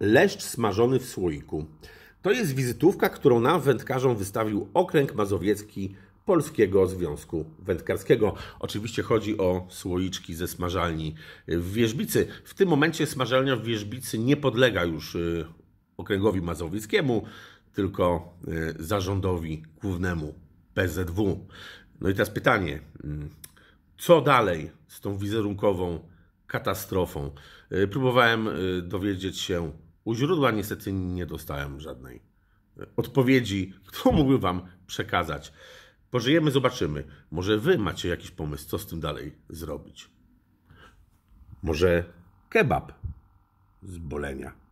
Leszcz smażony w słoiku. To jest wizytówka, którą nam wędkarzom wystawił Okręg Mazowiecki Polskiego Związku Wędkarskiego. Oczywiście chodzi o słoiczki ze smażalni w Wierzbicy. W tym momencie smażalnia w Wierzbicy nie podlega już y, Okręgowi Mazowieckiemu, tylko y, zarządowi głównemu PZW. No i teraz pytanie, mm, co dalej z tą wizerunkową katastrofą? Y, próbowałem dowiedzieć się u źródła niestety nie dostałem żadnej e, odpowiedzi, kto mógłby Wam przekazać. Pożyjemy, zobaczymy. Może Wy macie jakiś pomysł, co z tym dalej zrobić. Może kebab z bolenia.